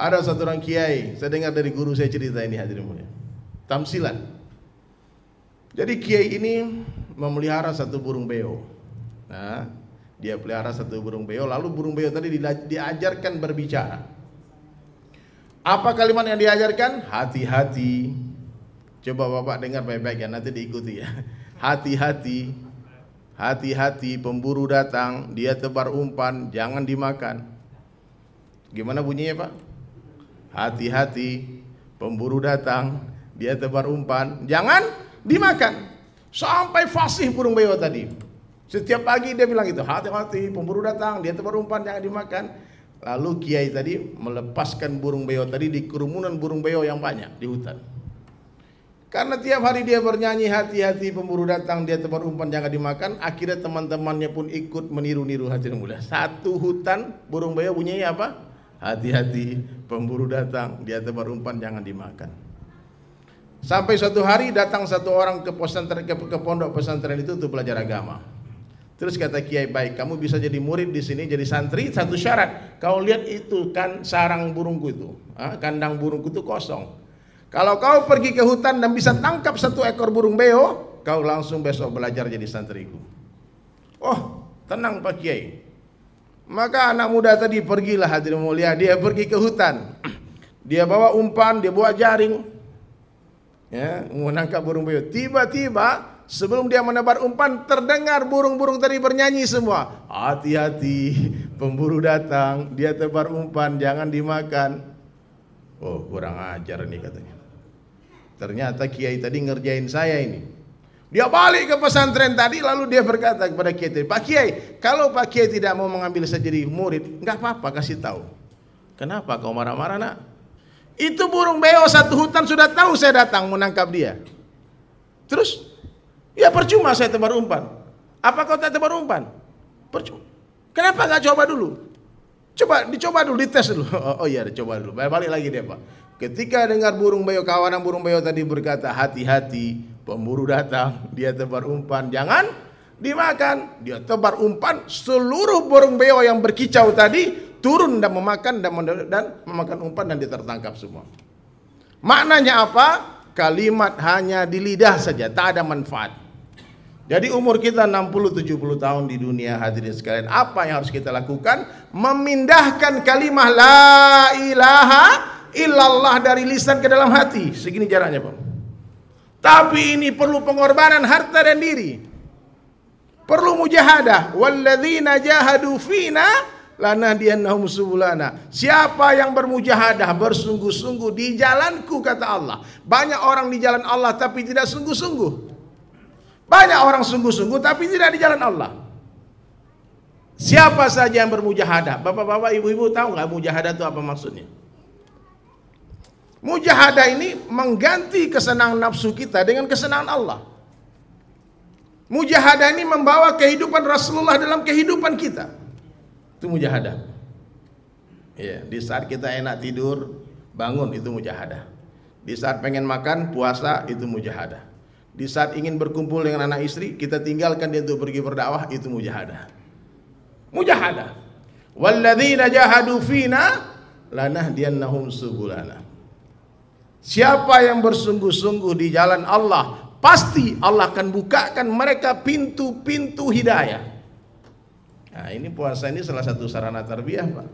Ada satu orang kiai, saya dengar dari guru saya cerita ini hadirin mulia. Tamsilan. Jadi kiai ini memelihara satu burung beo. Nah, dia pelihara satu burung beo, lalu burung beo tadi diajarkan berbicara. Apa kalimat yang diajarkan? Hati-hati. Coba Bapak dengar baik-baik ya, nanti diikuti ya. Hati-hati. Hati-hati pemburu datang, dia tebar umpan, jangan dimakan. Gimana bunyinya, Pak? Hati-hati, pemburu datang, dia tebar umpan, jangan dimakan. Sampai fasih burung beo tadi. Setiap pagi dia bilang gitu, hati-hati, pemburu datang, dia tebar umpan, jangan dimakan. Lalu kiai tadi melepaskan burung beo tadi di kerumunan burung beo yang banyak di hutan. Karena tiap hari dia bernyanyi hati-hati pemburu datang dia tebar umpan jangan dimakan akhirnya teman-temannya pun ikut meniru-niru hati mulai Satu hutan burung beo bunyinya apa? hati-hati pemburu datang dia tebar umpan jangan dimakan sampai suatu hari datang satu orang ke pesantren ke, ke pondok pesantren itu untuk belajar agama terus kata kiai baik kamu bisa jadi murid di sini jadi santri satu syarat kau lihat itu kan sarang burungku itu kandang burungku itu kosong kalau kau pergi ke hutan dan bisa tangkap satu ekor burung beo kau langsung besok belajar jadi santriku oh tenang pak kiai maka anak muda tadi pergilah hadirin mulia, dia pergi ke hutan. Dia bawa umpan, dia buat jaring. Ya, menangkap burung puyuh. Tiba-tiba sebelum dia menebar umpan terdengar burung-burung tadi bernyanyi semua. Hati-hati, pemburu datang, dia tebar umpan, jangan dimakan. Oh, kurang ajar nih katanya. Ternyata kiai tadi ngerjain saya ini. Dia balik ke pesantren tadi lalu dia berkata kepada Kiai, Pak Kiai, kalau Pak Kiai tidak mau mengambil saya jadi murid, nggak apa-apa kasih tahu. Kenapa kau marah-marah nak? Itu burung beo satu hutan sudah tahu saya datang menangkap dia. Terus, ya percuma saya tebar umpan. Apa kau tak tebar umpan? Percuma. Kenapa nggak coba dulu? Coba dicoba dulu, dites dulu. Oh, oh iya, dicoba dulu. Balik lagi dia pak. Ketika dengar burung beo kawanan burung beo tadi berkata hati-hati Pemburu datang, dia tebar umpan. Jangan dimakan. Dia tebar umpan, seluruh burung beo yang berkicau tadi turun dan memakan dan, dan memakan umpan dan ditertangkap semua. Maknanya apa? Kalimat hanya di lidah saja, tak ada manfaat. Jadi umur kita 60-70 tahun di dunia hadirin sekalian Apa yang harus kita lakukan? Memindahkan kalimat La ilaha illallah dari lisan ke dalam hati Segini jaraknya Pak tapi ini perlu pengorbanan harta dan diri. Perlu mujahadah. Walladzina jahadu fina lanahdiyannahum subulana. Siapa yang bermujahadah bersungguh-sungguh di jalanku kata Allah. Banyak orang di jalan Allah tapi tidak sungguh-sungguh. Banyak orang sungguh-sungguh tapi tidak di jalan Allah. Siapa saja yang bermujahadah? Bapak-bapak, ibu-ibu tahu nggak mujahadah itu apa maksudnya? Mujahadah ini mengganti kesenangan nafsu kita dengan kesenangan Allah. Mujahadah ini membawa kehidupan Rasulullah dalam kehidupan kita. Itu mujahadah. Ya, di saat kita enak tidur, bangun itu mujahadah. Di saat pengen makan, puasa itu mujahadah. Di saat ingin berkumpul dengan anak istri, kita tinggalkan dia untuk pergi berdakwah itu mujahadah. Mujahadah. Walladzina jahadu fina lanahdiyannahum subulana. Siapa yang bersungguh-sungguh di jalan Allah, pasti Allah akan bukakan mereka pintu-pintu hidayah. Nah, ini puasa ini salah satu sarana tarbiyah, Pak.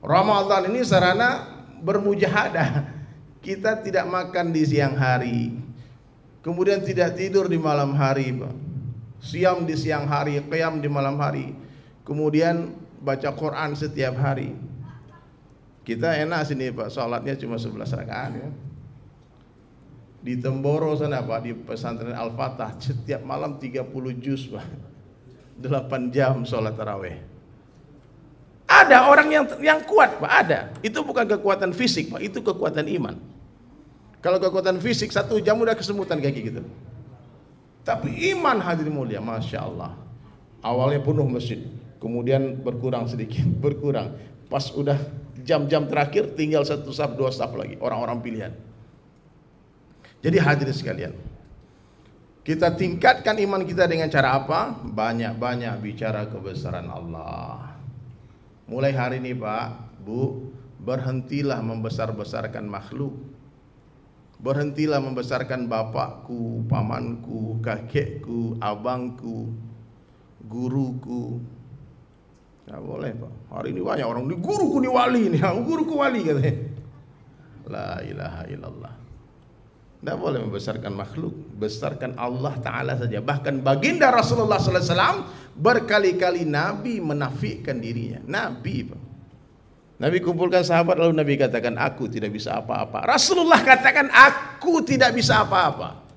Ramadan ini sarana bermujahadah. Kita tidak makan di siang hari. Kemudian tidak tidur di malam hari, Pak. Siam di siang hari, kiam di malam hari. Kemudian baca Quran setiap hari. Kita hmm. enak sini Pak, sholatnya cuma 11 rakaat ya. Di Temboro sana Pak, di pesantren Al-Fatah, setiap malam 30 juz Pak. 8 jam sholat taraweh. Ada orang yang yang kuat Pak, ada. Itu bukan kekuatan fisik Pak, itu kekuatan iman. Kalau kekuatan fisik satu jam udah kesemutan kaki gitu. Tapi iman hadir mulia, Masya Allah. Awalnya penuh masjid, kemudian berkurang sedikit, berkurang. Pas udah jam-jam terakhir tinggal satu staff dua staff lagi orang-orang pilihan jadi hadir sekalian kita tingkatkan iman kita dengan cara apa banyak-banyak bicara kebesaran Allah mulai hari ini Pak Bu berhentilah membesar-besarkan makhluk berhentilah membesarkan bapakku pamanku kakekku abangku guruku Nggak ya boleh pak. Hari ini banyak orang, ini guruku ini wali ini, guruku wali katanya. La ilaha illallah. Tidak boleh membesarkan makhluk, besarkan Allah Ta'ala saja. Bahkan baginda Rasulullah SAW berkali-kali Nabi menafikan dirinya. Nabi pak. Nabi kumpulkan sahabat lalu Nabi katakan aku tidak bisa apa-apa. Rasulullah katakan aku tidak bisa apa-apa.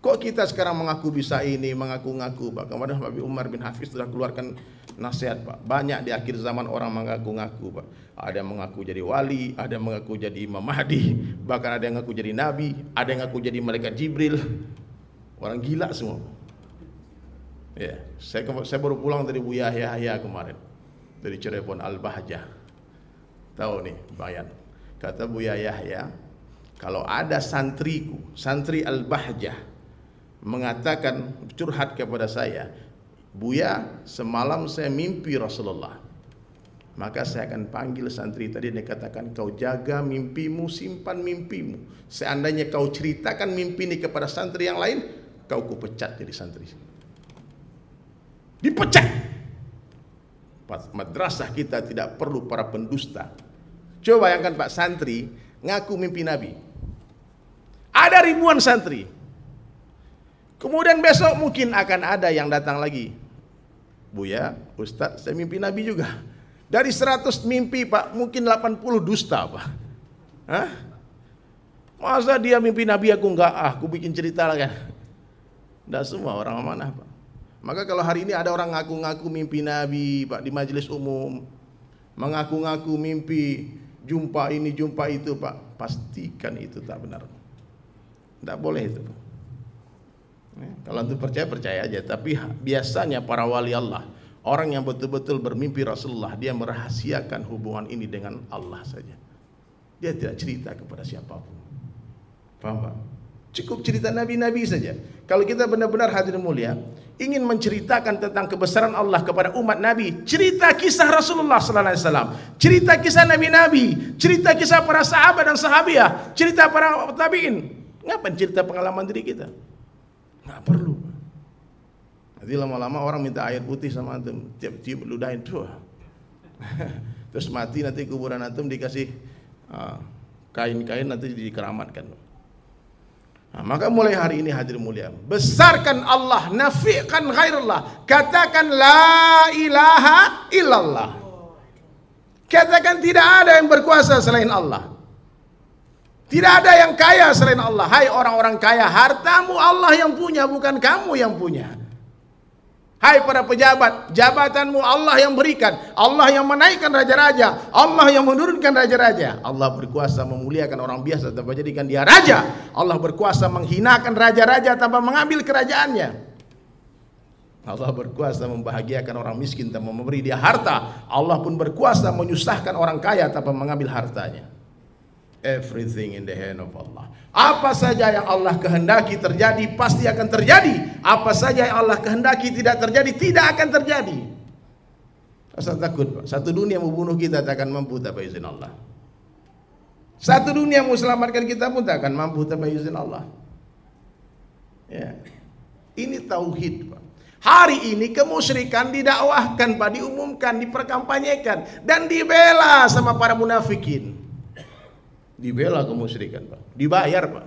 Kok kita sekarang mengaku bisa ini, mengaku-ngaku? Pak kemarin Habib Umar bin Hafiz sudah keluarkan nasihat Pak. Banyak di akhir zaman orang mengaku-ngaku Pak. Ada yang mengaku jadi wali, ada yang mengaku jadi Imam Mahdi, bahkan ada yang mengaku jadi nabi, ada yang mengaku jadi malaikat Jibril. Orang gila semua. Ya, saya, saya baru pulang dari Buya Yahya kemarin dari Cirebon Al Bahjah. Tahu nih, bayan. Kata Buya Yahya, kalau ada santriku, santri Al Bahjah mengatakan curhat kepada saya, "Buya, semalam saya mimpi Rasulullah." Maka saya akan panggil santri tadi dan katakan kau jaga mimpimu, simpan mimpimu. Seandainya kau ceritakan mimpi ini kepada santri yang lain, kau kupecat jadi santri. Dipecat. Madrasah kita tidak perlu para pendusta. Coba bayangkan Pak santri ngaku mimpi Nabi. Ada ribuan santri, Kemudian besok mungkin akan ada yang datang lagi. bu ya, Ustadz, saya mimpi Nabi juga. Dari 100 mimpi Pak, mungkin 80 dusta Pak. Hah? Masa dia mimpi Nabi aku enggak, ah, aku bikin cerita lah kan. Enggak semua orang amanah Pak. Maka kalau hari ini ada orang ngaku-ngaku mimpi Nabi Pak di majelis umum. Mengaku-ngaku mimpi jumpa ini, jumpa itu Pak. Pastikan itu tak benar. Tidak boleh itu Pak. Kalau itu percaya percaya aja, tapi biasanya para wali Allah, orang yang betul-betul bermimpi Rasulullah, dia merahasiakan hubungan ini dengan Allah saja. Dia tidak cerita kepada siapapun. Paham Pak? Cukup cerita nabi-nabi saja. Kalau kita benar-benar hadir mulia, ingin menceritakan tentang kebesaran Allah kepada umat Nabi, cerita kisah Rasulullah sallallahu alaihi wasallam, cerita kisah nabi-nabi, cerita kisah para sahabat dan sahabiah, cerita para tabi'in. Ngapain cerita pengalaman diri kita? nggak perlu nanti lama-lama orang minta air putih sama antum tiap tiup ludahin tuh terus mati nanti kuburan antum dikasih ah, kain-kain nanti dikeramatkan nah, maka mulai hari ini hadir mulia besarkan Allah nafikan khairullah katakan la ilaha illallah katakan tidak ada yang berkuasa selain Allah tidak ada yang kaya selain Allah. Hai orang-orang kaya, hartamu Allah yang punya, bukan kamu yang punya. Hai para pejabat, jabatanmu Allah yang berikan. Allah yang menaikkan raja-raja. Allah yang menurunkan raja-raja. Allah berkuasa memuliakan orang biasa tanpa jadikan dia raja. Allah berkuasa menghinakan raja-raja tanpa mengambil kerajaannya. Allah berkuasa membahagiakan orang miskin tanpa memberi dia harta. Allah pun berkuasa menyusahkan orang kaya tanpa mengambil hartanya. Everything in the hand of Allah. Apa saja yang Allah kehendaki terjadi pasti akan terjadi. Apa saja yang Allah kehendaki tidak terjadi tidak akan terjadi. Asal takut, Pak. Satu dunia membunuh kita tak akan mampu tanpa izin Allah. Satu dunia mau selamatkan kita pun tak akan mampu tanpa izin Allah. Ya. Ini tauhid, Pak. Hari ini kemusyrikan didakwahkan, Pak, diumumkan, diperkampanyekan dan dibela sama para munafikin. Dibela kemusyrikan, Pak. Dibayar, Pak.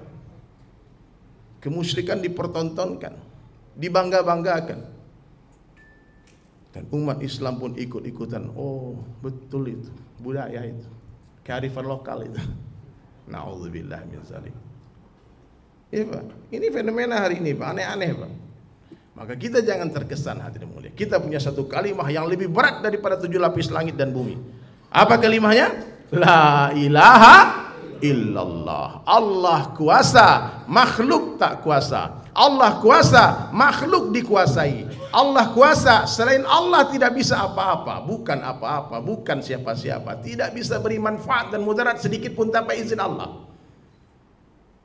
Kemusyrikan dipertontonkan, dibangga-banggakan. Dan umat Islam pun ikut-ikutan. Oh, betul itu. Budaya itu. Kearifan lokal itu. naudzubillah min zalik Ya, Pak. Ini fenomena hari ini, Pak. Aneh-aneh, Pak. Maka kita jangan terkesan hati mulia. Kita punya satu kalimah yang lebih berat daripada tujuh lapis langit dan bumi. Apa kalimahnya? La ilaha illallah. Allah kuasa, makhluk tak kuasa. Allah kuasa, makhluk dikuasai. Allah kuasa, selain Allah tidak bisa apa-apa, bukan apa-apa, bukan siapa-siapa, tidak bisa beri manfaat dan mudarat sedikit pun tanpa izin Allah.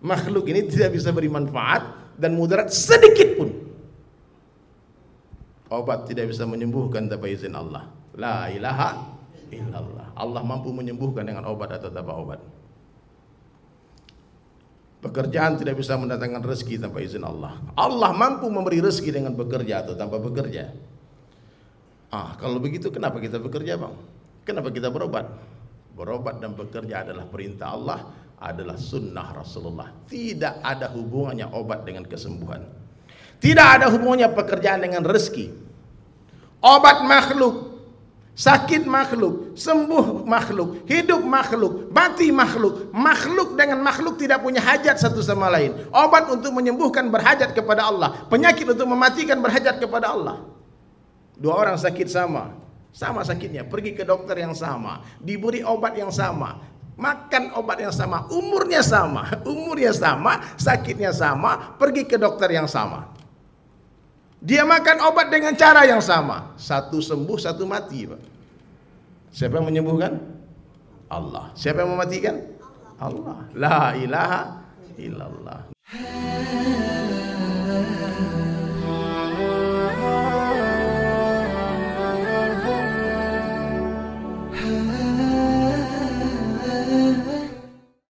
Makhluk ini tidak bisa beri manfaat dan mudarat sedikit pun. Obat tidak bisa menyembuhkan tanpa izin Allah. La ilaha illallah. Allah mampu menyembuhkan dengan obat atau tanpa obat. Pekerjaan tidak bisa mendatangkan rezeki tanpa izin Allah. Allah mampu memberi rezeki dengan bekerja atau tanpa bekerja. Ah, kalau begitu kenapa kita bekerja, Bang? Kenapa kita berobat? Berobat dan bekerja adalah perintah Allah, adalah sunnah Rasulullah. Tidak ada hubungannya obat dengan kesembuhan. Tidak ada hubungannya pekerjaan dengan rezeki. Obat makhluk Sakit makhluk, sembuh makhluk, hidup makhluk, mati makhluk. Makhluk dengan makhluk tidak punya hajat satu sama lain. Obat untuk menyembuhkan berhajat kepada Allah. Penyakit untuk mematikan berhajat kepada Allah. Dua orang sakit sama. Sama sakitnya, pergi ke dokter yang sama, diberi obat yang sama, makan obat yang sama, umurnya sama, umurnya sama, sakitnya sama, pergi ke dokter yang sama. Dia makan obat dengan cara yang sama. Satu sembuh, satu mati, Pak. Siapa yang menyembuhkan? Allah. Siapa yang mematikan? Allah. La ilaha illallah.